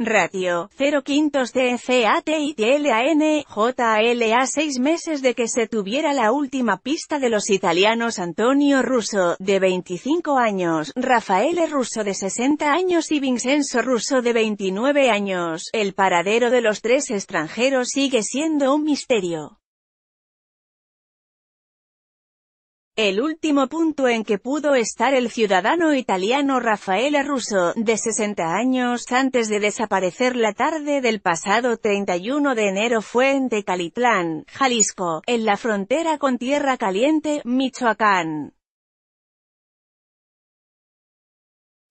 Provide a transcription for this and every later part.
Ratio, 0 quintos de y A 6 meses de que se tuviera la última pista de los italianos Antonio Russo, de 25 años, Rafael Russo de 60 años y Vincenzo Russo de 29 años. El paradero de los tres extranjeros sigue siendo un misterio. el último punto en que pudo estar el ciudadano italiano Raffaele Russo, de 60 años, antes de desaparecer la tarde del pasado 31 de enero fue en Tecalitlán, Jalisco, en la frontera con Tierra Caliente, Michoacán.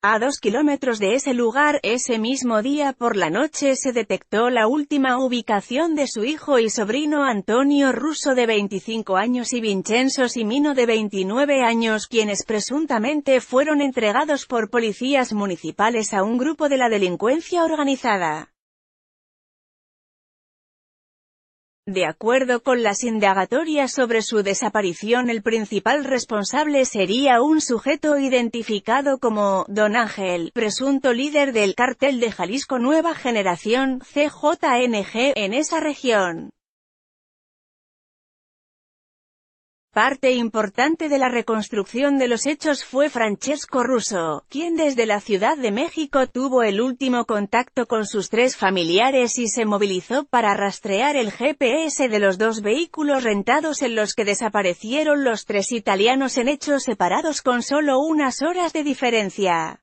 A dos kilómetros de ese lugar, ese mismo día por la noche se detectó la última ubicación de su hijo y sobrino Antonio Russo de 25 años y Vincenzo Simino de 29 años quienes presuntamente fueron entregados por policías municipales a un grupo de la delincuencia organizada. De acuerdo con las indagatorias sobre su desaparición el principal responsable sería un sujeto identificado como Don Ángel, presunto líder del cartel de Jalisco Nueva Generación, CJNG, en esa región. Parte importante de la reconstrucción de los hechos fue Francesco Russo, quien desde la Ciudad de México tuvo el último contacto con sus tres familiares y se movilizó para rastrear el GPS de los dos vehículos rentados en los que desaparecieron los tres italianos en hechos separados con solo unas horas de diferencia.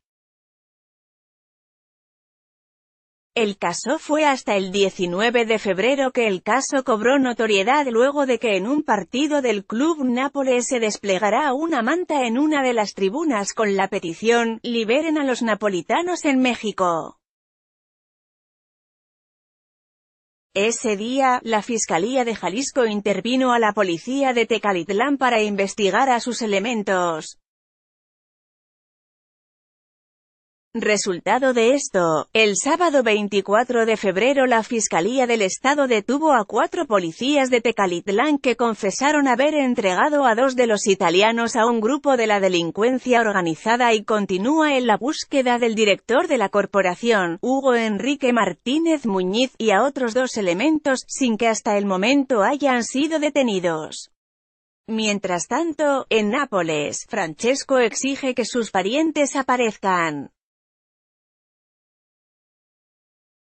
El caso fue hasta el 19 de febrero que el caso cobró notoriedad luego de que en un partido del club Nápoles se desplegará una manta en una de las tribunas con la petición, liberen a los napolitanos en México. Ese día, la Fiscalía de Jalisco intervino a la policía de Tecalitlán para investigar a sus elementos. Resultado de esto, el sábado 24 de febrero la Fiscalía del Estado detuvo a cuatro policías de Tecalitlán que confesaron haber entregado a dos de los italianos a un grupo de la delincuencia organizada y continúa en la búsqueda del director de la corporación, Hugo Enrique Martínez Muñiz, y a otros dos elementos, sin que hasta el momento hayan sido detenidos. Mientras tanto, en Nápoles, Francesco exige que sus parientes aparezcan.